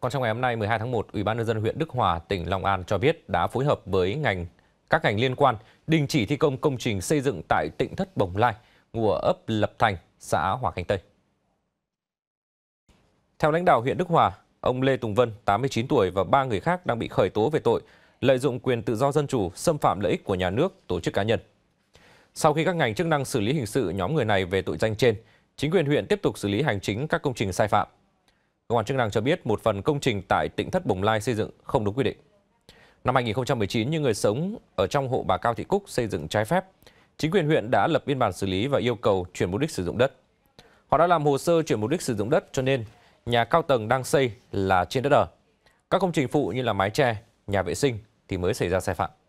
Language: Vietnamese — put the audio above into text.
Còn trong ngày hôm nay 12 tháng 1, Ủy ban nhân dân huyện Đức Hòa, tỉnh Long An cho biết đã phối hợp với ngành các ngành liên quan đình chỉ thi công công trình xây dựng tại tỉnh Thất Bồng Lai, ngụ ấp Lập Thành, xã Hòa Khánh Tây. Theo lãnh đạo huyện Đức Hòa, ông Lê Tùng Vân, 89 tuổi và ba người khác đang bị khởi tố về tội lợi dụng quyền tự do dân chủ, xâm phạm lợi ích của nhà nước, tổ chức cá nhân. Sau khi các ngành chức năng xử lý hình sự nhóm người này về tội danh trên, chính quyền huyện tiếp tục xử lý hành chính các công trình sai phạm. Cơ quan chức năng cho biết một phần công trình tại tỉnh Thất Bồng Lai xây dựng không đúng quy định. Năm 2019, những người sống ở trong hộ bà Cao Thị Cúc xây dựng trái phép. Chính quyền huyện đã lập biên bản xử lý và yêu cầu chuyển mục đích sử dụng đất. Họ đã làm hồ sơ chuyển mục đích sử dụng đất cho nên nhà cao tầng đang xây là trên đất ở. Các công trình phụ như là mái che, nhà vệ sinh thì mới xảy ra sai phạm.